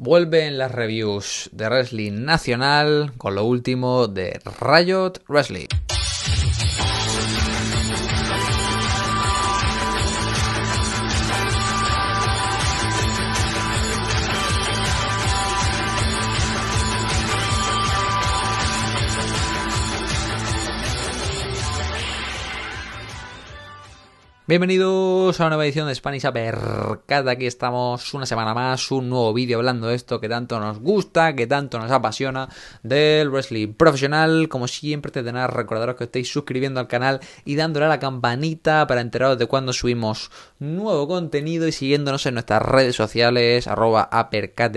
Vuelven las reviews de wrestling nacional con lo último de Riot Wrestling. Bienvenidos a una nueva edición de Spanish Apercat. Aquí estamos una semana más, un nuevo vídeo hablando de esto que tanto nos gusta, que tanto nos apasiona del wrestling profesional. Como siempre, te tenéis recordaros que estéis suscribiendo al canal y dándole a la campanita para enteraros de cuando subimos nuevo contenido y siguiéndonos en nuestras redes sociales, arroba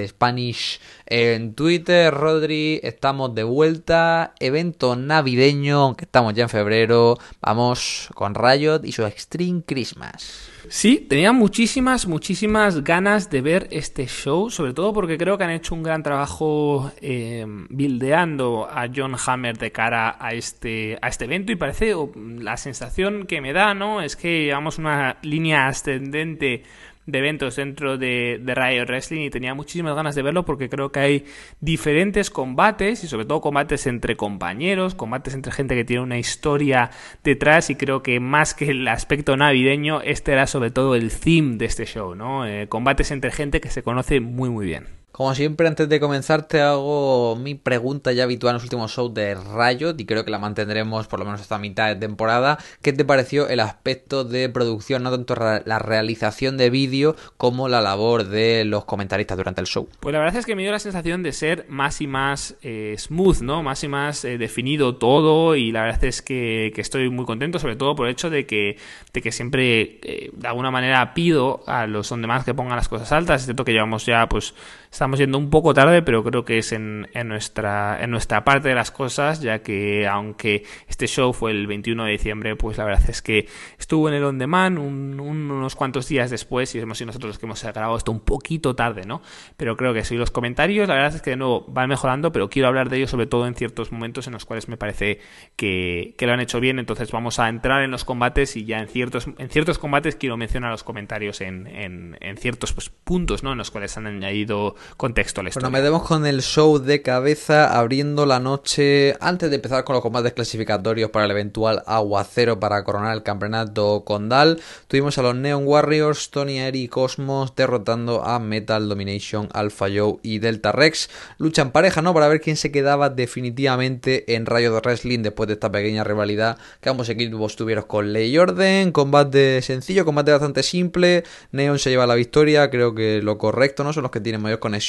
Spanish en Twitter. Rodri, estamos de vuelta. Evento navideño, aunque estamos ya en febrero. Vamos con Riot y su Extreme Christmas. Sí, tenía muchísimas, muchísimas ganas de ver este show, sobre todo porque creo que han hecho un gran trabajo eh, bildeando a John Hammer de cara a este, a este evento y parece, la sensación que me da, ¿no? Es que llevamos una línea ascendente de eventos dentro de, de Wrestling y tenía muchísimas ganas de verlo porque creo que hay diferentes combates y sobre todo combates entre compañeros, combates entre gente que tiene una historia detrás y creo que más que el aspecto navideño, este era sobre todo el theme de este show, ¿no? Eh, combates entre gente que se conoce muy muy bien. Como siempre, antes de comenzar, te hago mi pregunta ya habitual en los últimos shows de Riot y creo que la mantendremos por lo menos hasta mitad de temporada. ¿Qué te pareció el aspecto de producción, no tanto la realización de vídeo como la labor de los comentaristas durante el show? Pues la verdad es que me dio la sensación de ser más y más eh, smooth, ¿no? Más y más eh, definido todo y la verdad es que, estoy muy contento, sobre todo por el hecho de que, de que siempre eh, de alguna manera pido a los demás que pongan las cosas altas. Es cierto que llevamos ya, pues estamos yendo un poco tarde, pero creo que es en, nuestra, en nuestra parte de las cosas, ya que aunque este show fue el 21 de diciembre, pues la verdad es que estuvo en el On Demand unos cuantos días después y hemos sido nosotros los que hemos grabado esto un poquito tarde, ¿no? Pero creo que sí, los comentarios, la verdad es que de nuevo van mejorando, pero quiero hablar de ellos sobre todo en ciertos momentos en los cuales me parece que, lo han hecho bien, entonces vamos a entrar en los combates y ya en ciertos, en ciertos combates quiero mencionar los comentarios en, en, ciertos pues, puntos, ¿no? En los cuales han añadido contexto la Bueno, pues nos metemos con el show de cabeza abriendo la noche antes de empezar con los combates clasificatorios para el eventual aguacero para coronar el campeonato condal. Tuvimos a los Neon Warriors, Tony Eric y Cosmos derrotando a Metal Domination, Alpha Joe y Delta Rex. Lucha en pareja, ¿no? Para ver quién se quedaba definitivamente en Rayo de Wrestling después de esta pequeña rivalidad que ambos equipos tuvieron con Ley Orden. Combate sencillo, combate bastante simple. Neon se lleva la victoria, creo que lo correcto, ¿no? Son los que tienen mayor conexión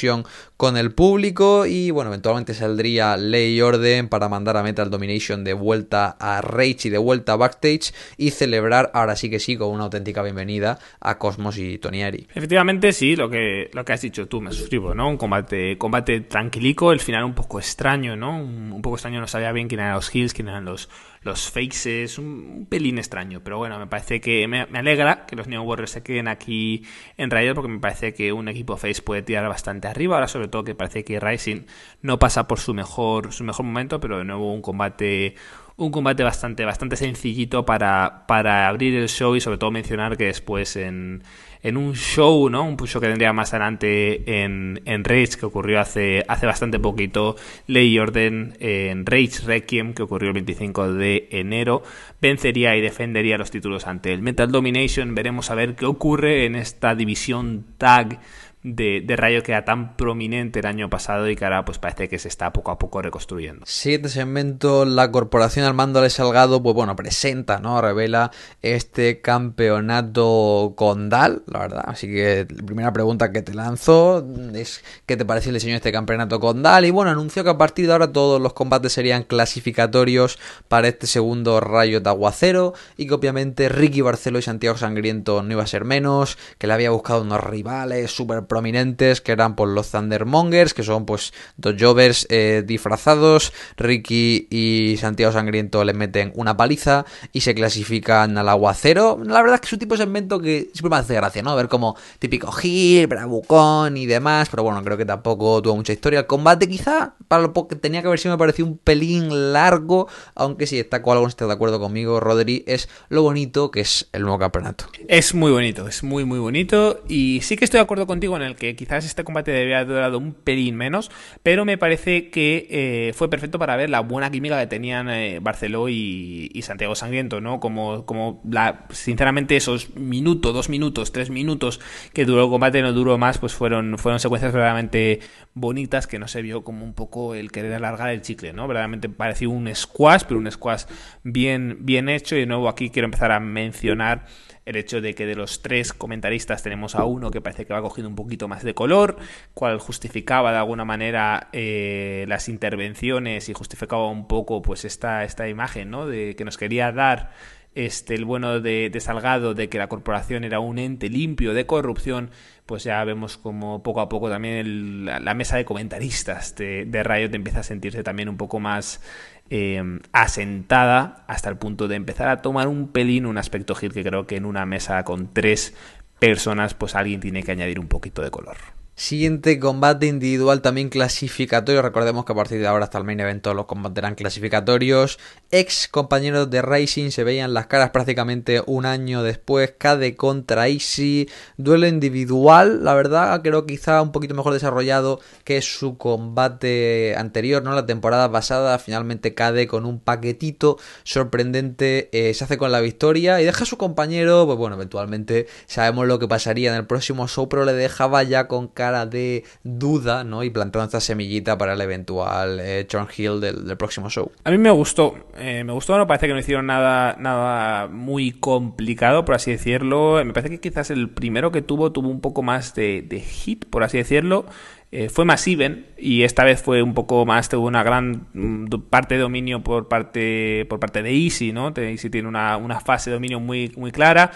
con el público y bueno, eventualmente saldría Ley y Orden para mandar a Metal Domination de vuelta a Rage y de vuelta a Backstage y celebrar ahora sí que sí con una auténtica bienvenida a Cosmos y Tonieri. Efectivamente, sí, lo que, lo que has dicho tú, me suscribo, ¿no? Un combate, combate tranquilico, el final un poco extraño, ¿no? Un, poco extraño, no sabía bien quién eran los Hills, quién eran los los faces un, un, pelín extraño. Pero bueno, me parece que me, alegra que los New Warriors se queden aquí en Riot porque me parece que un equipo face puede tirar bastante arriba. Ahora sobre todo que parece que Rising no pasa por su mejor, su mejor momento, pero de nuevo un combate un combate bastante, bastante sencillito para, para abrir el show y sobre todo mencionar que después en, en un show, ¿no? Un show que tendría más adelante en, en Rage, que ocurrió hace, hace bastante poquito. Ley orden en Rage Requiem, que ocurrió el 25 de enero, vencería y defendería los títulos ante el Metal Domination. Veremos a ver qué ocurre en esta división tag de, de, Rayo que era tan prominente el año pasado y que ahora pues parece que se está poco a poco reconstruyendo. Siguiente segmento, la corporación armando Salgado, pues bueno, presenta, ¿no? Revela este campeonato condal, la verdad. Así que la primera pregunta que te lanzo es ¿qué te parece el diseño de este campeonato condal? Y bueno, anunció que a partir de ahora todos los combates serían clasificatorios para este segundo Rayo de Aguacero y que obviamente Ricky Barcelo y Santiago Sangriento no iba a ser menos, que le había buscado unos rivales súper prominentes que eran pues los Thundermongers, que son pues dos Jovers eh, disfrazados, Ricky y Santiago Sangriento le meten una paliza y se clasifican al agua cero, La verdad es que es un tipo de segmento que siempre me hace gracia, ¿no? A ver como típico Gil, Bravucón y demás, pero bueno, creo que tampoco tuvo mucha historia. El combate quizá, para lo que tenía que ver sido, me pareció un pelín largo, aunque si está algo no está de acuerdo conmigo, Rodri, es lo bonito que es el nuevo campeonato. Es muy bonito, es muy muy bonito y sí que estoy de acuerdo contigo en en el que quizás este combate debía haber durado un pelín menos, pero me parece que eh, fue perfecto para ver la buena química que tenían eh, Barceló y, Santiago Sangriento, ¿no? Como, como la, sinceramente esos minutos, dos minutos, tres minutos que duró el combate, no duró más, pues fueron, fueron secuencias verdaderamente bonitas que no se vio como un poco el querer alargar el chicle, ¿no? Verdaderamente pareció un squash, pero un squash bien, bien hecho y de nuevo aquí quiero empezar a mencionar el hecho de que de los tres comentaristas tenemos a uno que parece que va cogiendo un poquito más de color, cual justificaba de alguna manera eh, las intervenciones y justificaba un poco pues esta, esta imagen ¿no? de que nos quería dar este, el bueno de, Salgado de que la corporación era un ente limpio de corrupción, pues ya vemos como poco a poco también la, mesa de comentaristas de, de te empieza a sentirse también un poco más Em, asentada hasta el punto de empezar a tomar un pelín un aspecto gil que creo que en una mesa con tres personas pues alguien tiene que añadir un poquito de color. Siguiente combate individual también clasificatorio. Recordemos que a partir de ahora hasta el main event todos los combates clasificatorios. Ex compañeros de Racing se veían las caras prácticamente un año después. KD contra Easy. Duelo individual, la verdad, creo quizá un poquito mejor desarrollado que su combate anterior, ¿no? La temporada pasada. Finalmente KD con un paquetito sorprendente eh, se hace con la victoria y deja a su compañero. Pues bueno, eventualmente sabemos lo que pasaría en el próximo show, pero le dejaba ya con cara de duda, ¿no? Y plantando esta semillita para el eventual John eh, Hill del, próximo show. A mí me gustó, eh, me gustó, no parece que no hicieron nada, nada muy complicado, por así decirlo. Me parece que quizás el primero que tuvo tuvo un poco más de, hit, por así decirlo. Eh, fue más even y esta vez fue un poco más tuvo una gran mm, parte de dominio por parte por parte de Easy no Easy tiene una, fase de dominio muy muy clara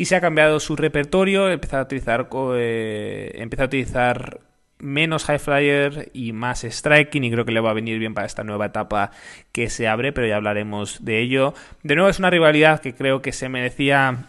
y se ha cambiado su repertorio, empieza a utilizar, eh, a utilizar menos high flyer y más striking y creo que le va a venir bien para esta nueva etapa que se abre, pero ya hablaremos de ello. De nuevo es una rivalidad que creo que se merecía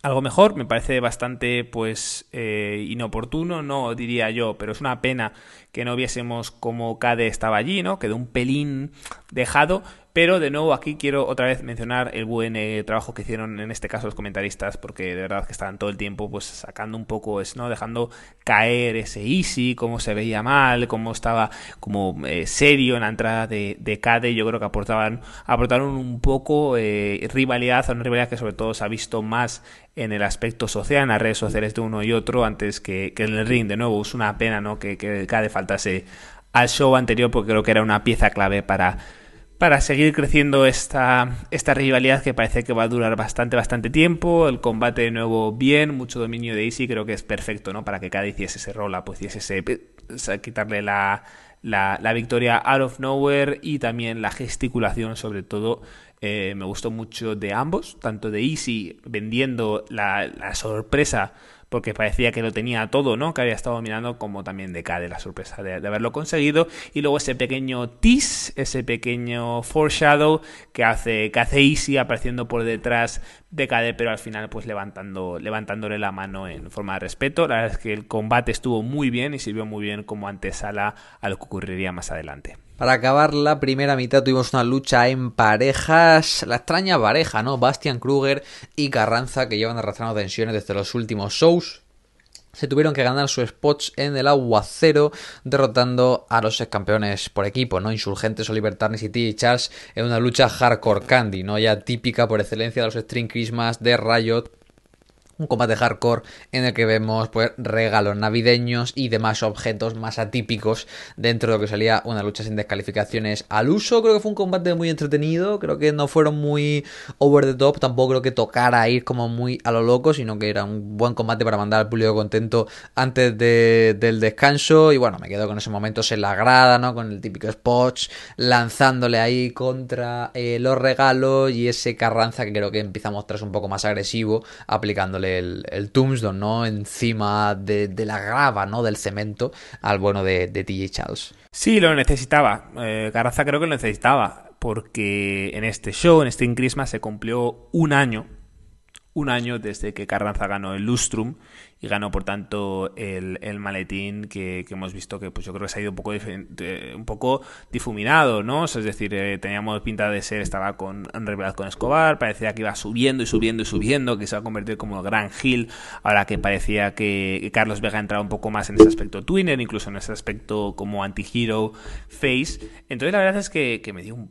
algo mejor, me parece bastante pues eh, inoportuno, no diría yo, pero es una pena que no viésemos cómo Cade estaba allí, ¿no? Quedó un pelín dejado, pero de nuevo aquí quiero otra vez mencionar el buen eh, trabajo que hicieron en este caso los comentaristas, porque de verdad que estaban todo el tiempo pues sacando un poco, es, dejando caer ese Easy, cómo se veía mal, cómo estaba como eh, serio en la entrada de, de Cade. Yo creo que aportaban, aportaron un poco eh, rivalidad, a una rivalidad que sobre todo se ha visto más en el aspecto social, en las redes sociales de uno y otro, antes que, en el ring. De nuevo, es una pena ¿no? que, que Cade faltase al show anterior, porque creo que era una pieza clave para para seguir creciendo esta, esta rivalidad que parece que va a durar bastante, bastante tiempo. El combate de nuevo bien, mucho dominio de Easy, creo que es perfecto, ¿no? Para que cada hiciese ese rola, pues hiciese ese, eh, quitarle la, la, la, victoria out of nowhere y también la gesticulación, sobre todo. Eh, me gustó mucho de ambos, tanto de Easy vendiendo la, la sorpresa porque parecía que lo tenía todo, ¿no? Que había estado mirando como también de la sorpresa de, haberlo conseguido. Y luego ese pequeño Tis, ese pequeño foreshadow que hace, que hace Easy apareciendo por detrás de Kade. pero al final pues levantando, levantándole la mano en forma de respeto. La verdad es que el combate estuvo muy bien y sirvió muy bien como antesala a lo que ocurriría más adelante. Para acabar la primera mitad tuvimos una lucha en parejas, la extraña pareja, ¿no? Bastian Kruger y Carranza que llevan arrastrando tensiones desde los últimos shows se tuvieron que ganar sus spots en el aguacero, derrotando a los ex campeones por equipo, ¿no? Insurgentes, o Tarnis y T. Charles en una lucha hardcore candy, ¿no? Ya típica por excelencia de los String Christmas de Riot un combate hardcore en el que vemos pues regalos navideños y demás objetos más atípicos dentro de lo que salía una lucha sin descalificaciones al uso. Creo que fue un combate muy entretenido, creo que no fueron muy over the top, tampoco creo que tocara ir como muy a lo loco, sino que era un buen combate para mandar al público contento antes del descanso y bueno, me quedo con ese momento, en la grada, ¿no? Con el típico spots lanzándole ahí contra eh, los regalos y ese Carranza que creo que empieza a mostrarse un poco más agresivo aplicándole el, tombstone, ¿no? Encima de, la grava, ¿no? Del cemento al bueno de, de TJ Charles. Sí, lo necesitaba. Eh, Carranza creo que lo necesitaba. Porque en este show, en este Christmas, se cumplió un año. Un año desde que Carranza ganó el Lustrum y ganó por tanto el, maletín que, hemos visto que pues yo creo que se ha ido un poco, eh, un poco difuminado, ¿no? es decir, eh, teníamos pinta de ser, estaba con revelado con Escobar, parecía que iba subiendo y subiendo y subiendo, que se va a convertir como el gran Gil, ahora que parecía que Carlos Vega entrado un poco más en ese aspecto Twinner, incluso en ese aspecto como anti-hero face. Entonces la verdad es que, me dio un,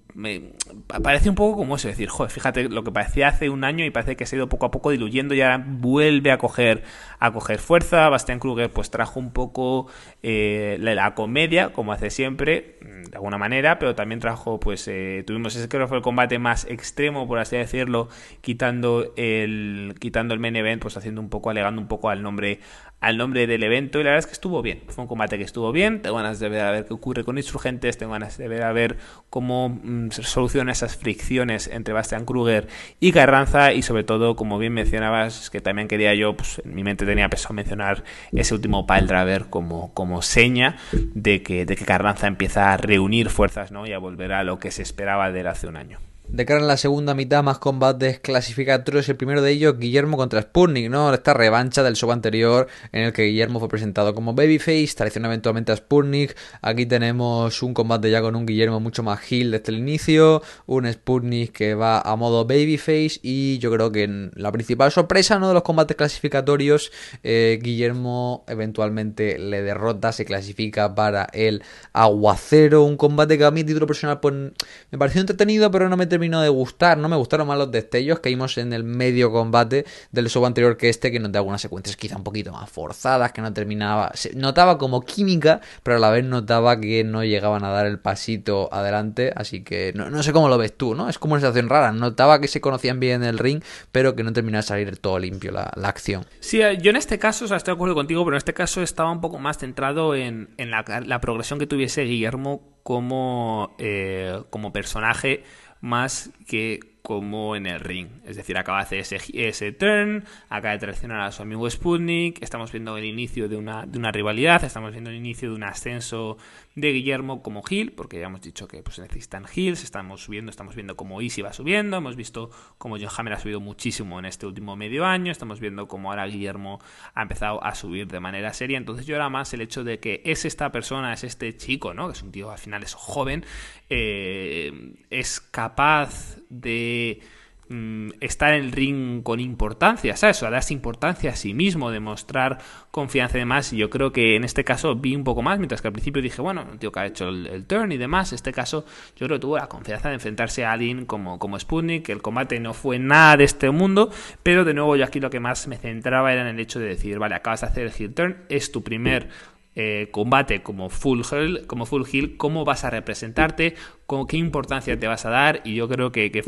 parece un poco como eso, es decir, joder, fíjate lo que parecía hace un año y parece que se ha ido poco a poco diluyendo y ahora vuelve a coger a coger fuerza. Bastian Kruger pues trajo un poco eh, la comedia, como hace siempre, mm, de alguna manera, pero también trajo, pues eh, tuvimos ese creo que fue el combate más extremo, por así decirlo, quitando el, quitando el main event, pues haciendo un poco, alegando un poco al nombre al nombre del evento y la verdad es que estuvo bien. Fue un combate que estuvo bien. Tengo ganas de ver a ver qué ocurre con insurgentes, tengo ganas de ver a ver cómo mm, se solucionan esas fricciones entre Bastian Kruger y Carranza y sobre todo, como bien mencionabas, que también quería yo, pues en mi mente tenía peso mencionar ese último pile como, como seña de que, de que Carranza empieza a reunir fuerzas ¿no? y a volver a lo que se esperaba de él hace un año de cara a la segunda mitad, más combates clasificatorios. El primero de ellos, Guillermo contra Sputnik, ¿no? Esta revancha del show anterior en el que Guillermo fue presentado como Babyface, traicionó eventualmente a Sputnik. Aquí tenemos un combate ya con un Guillermo mucho más gil desde el inicio, un Sputnik que va a modo Babyface y yo creo que la principal sorpresa, ¿no? De los combates clasificatorios, eh, Guillermo eventualmente le derrota, se clasifica para el Aguacero, un combate que a mí título personal pues, me pareció entretenido, pero no me terminó de gustar, no me gustaron más los destellos que vimos en el medio combate del show anterior que este, que nos da algunas secuencias quizá un poquito más forzadas, que no terminaba, notaba como química, pero a la vez notaba que no llegaban a dar el pasito adelante, así que no, sé cómo lo ves tú, ¿no? Es como una sensación rara, notaba que se conocían bien en el ring, pero que no terminaba de salir todo limpio la, acción. Sí, eh, yo en este caso, o sea, estoy de acuerdo contigo, pero en este caso estaba un poco más centrado en, la, progresión que tuviese Guillermo como, eh, como personaje más que como en el ring. Es decir, acaba de hacer ese, ese turn, acaba de traicionar a su amigo Sputnik, estamos viendo el inicio de una, de una rivalidad, estamos viendo el inicio de un ascenso de Guillermo como Gil, porque ya hemos dicho que pues, necesitan Hills, estamos subiendo, estamos viendo cómo Easy va subiendo, hemos visto cómo John Hammer ha subido muchísimo en este último medio año, estamos viendo cómo ahora Guillermo ha empezado a subir de manera seria, entonces yo era más el hecho de que es esta persona, es este chico, ¿no? que es un tío al final es joven, eh, es capaz de Mm, estar en el ring con importancia, ¿sabes? O a darse importancia a sí mismo, demostrar confianza y demás. Yo creo que en este caso vi un poco más, mientras que al principio dije, bueno, tío que ha hecho el, turn y demás. En este caso, yo creo que tuvo la confianza de enfrentarse a alguien como, como Que El combate no fue nada de este mundo, pero de nuevo, yo aquí lo que más me centraba era en el hecho de decir, vale, acabas de hacer el heel turn, es tu primer. Eh, combate como full, heel, como full heel, cómo vas a representarte, con qué importancia te vas a dar y yo creo que, que,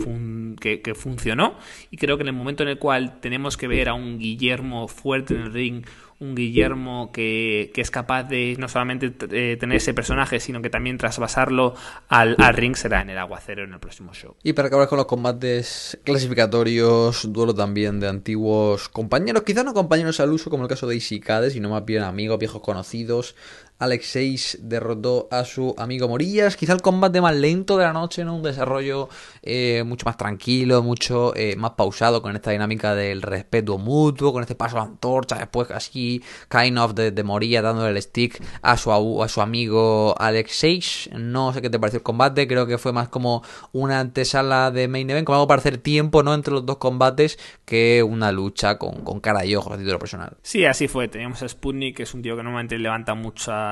funcionó y creo que en el momento en el cual tenemos que ver a un Guillermo fuerte en el ring, un Guillermo que, es capaz de no solamente eh, tener ese personaje, sino que también trasvasarlo al, al, ring será en el aguacero en el próximo show. Y para acabar con los combates clasificatorios, duelo también de antiguos compañeros, quizás no compañeros al uso como el caso de Isikade, sino más bien amigos, viejos conocidos, Alex 6 derrotó a su amigo Morillas. Quizá el combate más lento de la noche, Un desarrollo eh, mucho más tranquilo, mucho eh, más pausado con esta dinámica del respeto mutuo, con este paso a la antorcha, después así, kind of de, de Morillas dándole el stick a su, a su amigo Alex 6. No sé qué te pareció el combate, creo que fue más como una antesala de main event, como algo para hacer tiempo, ¿no? Entre los dos combates que una lucha con, cara y ojos a título personal. Sí, así fue. Teníamos a Sputnik, que es un tío que normalmente levanta mucha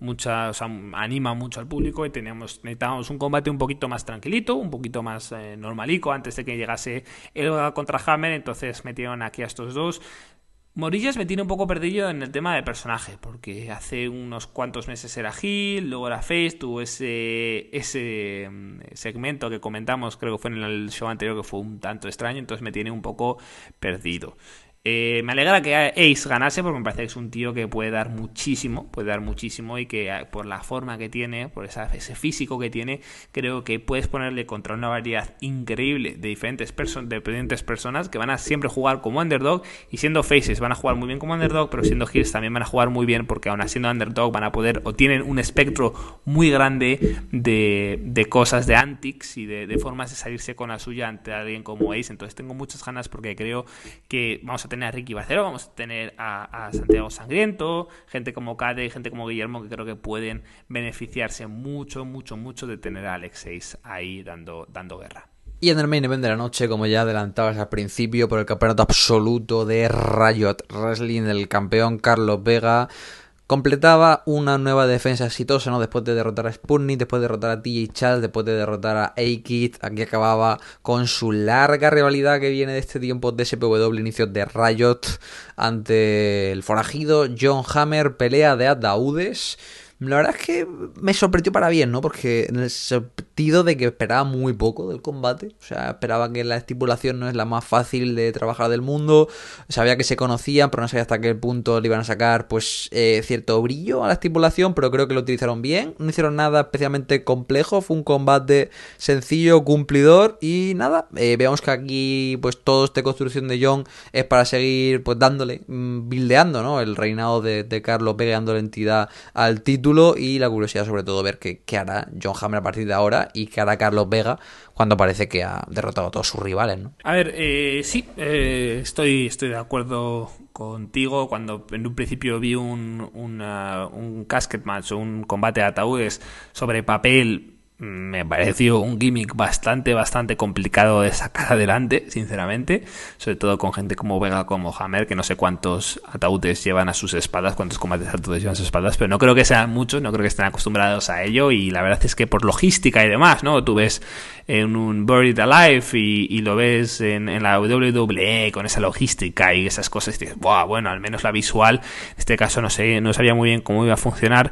muchas anima mucho al público y teníamos necesitábamos un combate un poquito más tranquilito un poquito más eh, normalico antes de que llegase el contra Hammer entonces metieron aquí a estos dos Morillas me tiene un poco perdido en el tema de personaje, porque hace unos cuantos meses era Gil, luego era Face, tuvo ese, ese mm, segmento que comentamos, creo que fue en el show anterior, que fue un tanto extraño, entonces me tiene un poco perdido. Eh, me alegra que Ace ganase porque me parece que es un tío que puede dar muchísimo, puede dar muchísimo y que ah, por la forma que tiene, por ese físico que tiene, creo que puedes ponerle contra una variedad increíble de diferentes, de personas que van a siempre jugar como underdog y siendo faces van a jugar muy bien como underdog, pero siendo heels también van a jugar muy bien porque aún siendo underdog van a poder o tienen un espectro muy grande de, cosas, de antics y de formas de salirse con la suya ante alguien como Ace. Entonces tengo muchas ganas porque creo que vamos a tener a Ricky vamos a tener a, Santiago Sangriento, gente como Cade, gente como Guillermo, que creo que pueden beneficiarse mucho, mucho, mucho de tener a Alex 6 ahí dando, dando guerra. Y en el main event de la noche, como ya adelantabas al principio, por el campeonato absoluto de Riot Wrestling, el campeón Carlos Vega completaba una nueva defensa exitosa, ¿no? Después de derrotar a Sputnik, después de derrotar a TJ Chad, después de derrotar a A-Kid, aquí acababa con su larga rivalidad que viene de este tiempo de SPW, inicio de Riot, ante el forajido John Hammer, pelea de ataúdes. La verdad es que me sorprendió para bien, ¿no? Porque en el sentido de que esperaba muy poco del combate. O sea, esperaba que la estipulación no es la más fácil de trabajar del mundo. Sabía que se conocían, pero no sabía hasta qué punto le iban a sacar, pues, eh, cierto brillo a la estipulación. Pero creo que lo utilizaron bien. No hicieron nada especialmente complejo. Fue un combate sencillo, cumplidor. Y nada, eh, veamos que aquí, pues, todo este construcción de John es para seguir, pues, dándole, mm, bildeando, ¿no? El reinado de, Carlos Vega, la entidad al título y la curiosidad sobre todo ver qué, hará John Hammer a partir de ahora y qué hará Carlos Vega cuando parece que ha derrotado a todos sus rivales. A ver, eh, sí, eh, estoy, estoy de acuerdo contigo. Cuando en un principio vi un, casket match o un combate de ataúdes sobre papel me pareció un gimmick bastante, bastante complicado de sacar adelante, sinceramente. Sobre todo con gente como Vega, como Hammer, que no sé cuántos ataúdes llevan a sus espadas cuántos combates ataúdes llevan a sus espaldas, pero no creo que sean muchos, no creo que estén acostumbrados a ello. Y la verdad es que por logística y demás, ¿no? Tú ves en un Buried Alive y, lo ves en, la WWE con esa logística y esas cosas. Y dices, bueno, al menos la visual, en este caso no sé, no sabía muy bien cómo iba a funcionar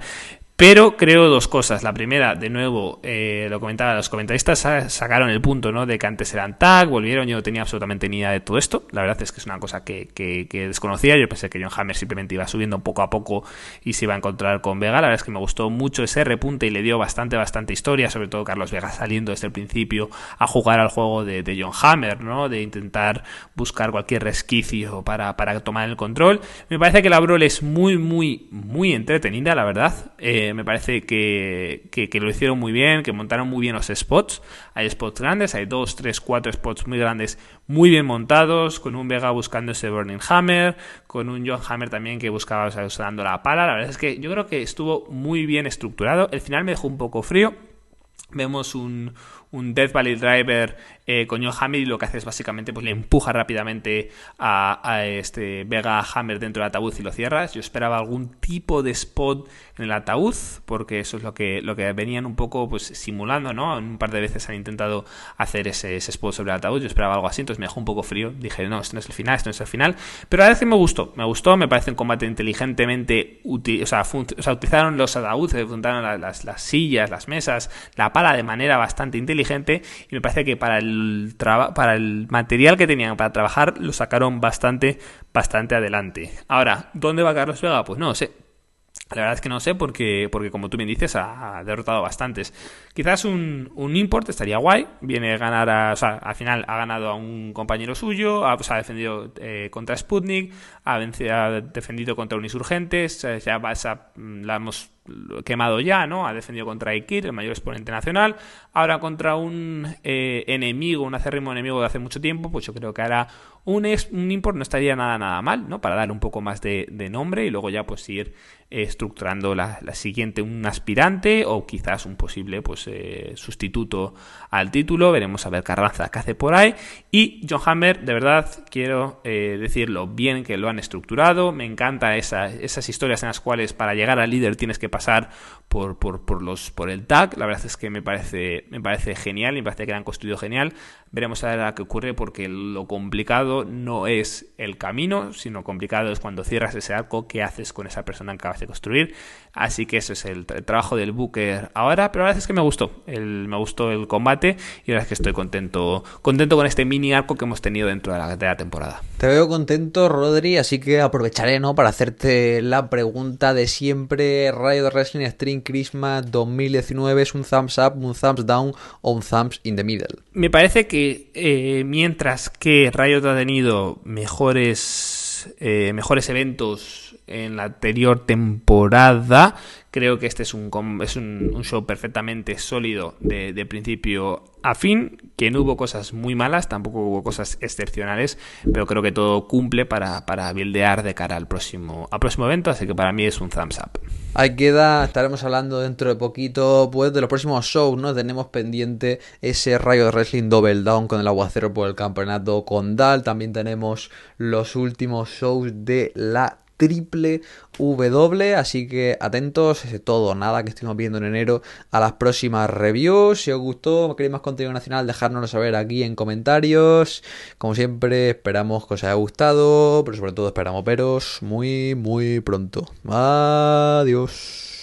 pero creo dos cosas. La primera, de nuevo, eh, lo comentaba, los comentaristas sacaron el punto ¿no? de que antes eran tag, volvieron, yo no tenía absolutamente ni idea de todo esto. La verdad es que es una cosa que, que, desconocía. Yo pensé que John Hammer simplemente iba subiendo poco a poco y se iba a encontrar con Vega. La verdad es que me gustó mucho ese repunte y le dio bastante, bastante historia, sobre todo Carlos Vega saliendo desde el principio a jugar al juego de, John Hammer, ¿no? de intentar buscar cualquier resquicio para, para tomar el control. Me parece que la Brawl es muy, muy, muy entretenida, la verdad. Eh, eh, me parece que, lo hicieron muy bien, que montaron muy bien los spots. Hay spots grandes, hay dos, tres, cuatro spots muy grandes, muy bien montados, con un Vega buscando ese Burning Hammer, con un John Hammer también que buscaba usando la pala. La verdad es que yo creo que estuvo muy bien estructurado. El final me dejó un poco frío. Vemos un, un Death Valley Driver eh, con John Hammer y lo que hace es básicamente pues le empuja rápidamente a, este Vega Hammer dentro del ataúd y lo cierras. Yo esperaba algún tipo de spot en el ataúd porque eso es lo que, lo que venían un poco pues simulando, ¿no? Un par de veces han intentado hacer ese, spot sobre el ataúd. Yo esperaba algo así, entonces me dejó un poco frío. Dije, no, esto no es el final, esto no es el final. Pero a veces me gustó, me gustó, me parece un combate inteligentemente útil, o sea, utilizaron los ataúdes, juntaron las, las sillas, las mesas, la pala de manera bastante inteligente y me parece que para el, para el material que tenían para trabajar lo sacaron bastante, bastante adelante. Ahora, ¿dónde va Carlos Vega? Pues no lo sé. La verdad es que no sé porque, porque como tú me dices, ha, derrotado bastantes. Quizás un, un, import estaría guay. Viene a ganar, a, al final ha ganado a un compañero suyo, ha, pues, defendido eh, contra Sputnik, ha, ha, defendido contra Unisurgentes, ya la hemos quemado ya, ¿no? Ha defendido contra Iqir, el mayor exponente nacional. Ahora contra un eh, enemigo, un acérrimo enemigo de hace mucho tiempo, pues yo creo que ahora un, un import no estaría nada, nada mal, ¿no? Para dar un poco más de, nombre y luego ya pues ir eh, estructurando la, siguiente, un aspirante o quizás un posible pues eh, sustituto al título. Veremos a ver Carranza qué hace por ahí. Y John Hammer, de verdad, quiero decirlo bien que lo han estructurado. Me encanta esas historias en las cuales para llegar al líder tienes que pasar por, por, los, por el tag. La verdad es que me parece, me parece genial, me parece que han construido genial. Veremos a ver qué ocurre porque lo complicado no es el camino, sino complicado es cuando cierras ese arco, qué haces con esa persona que acabas de construir. Así que eso es el, trabajo del Booker ahora, pero la verdad es que me gustó, el, me gustó el combate y la verdad es que estoy contento, contento con este mini arco que hemos tenido dentro de la, temporada. Te veo contento, Rodri, así que aprovecharé ¿no? para hacerte la pregunta de siempre, Rayo de String Christmas 2019 es un thumbs up, un thumbs down o un thumbs in the middle. Me parece que eh, mientras que Riot ha tenido mejores, eh, mejores eventos en la anterior temporada, Creo que este es un, es un, show perfectamente sólido de, principio a fin, que no hubo cosas muy malas, tampoco hubo cosas excepcionales, pero creo que todo cumple para, para de cara al próximo, próximo evento, así que para mí es un thumbs up. Ahí queda, estaremos hablando dentro de poquito, pues, de los próximos shows, ¿no? Tenemos pendiente ese rayo de wrestling double down con el aguacero por el campeonato condal. También tenemos los últimos shows de la triple W, así que atentos, es todo, nada que estemos viendo en enero a las próximas reviews. Si os gustó, queréis más contenido nacional, dejárnoslo saber aquí en comentarios. Como siempre, esperamos que os haya gustado, pero sobre todo esperamos veros muy, muy pronto. Adiós.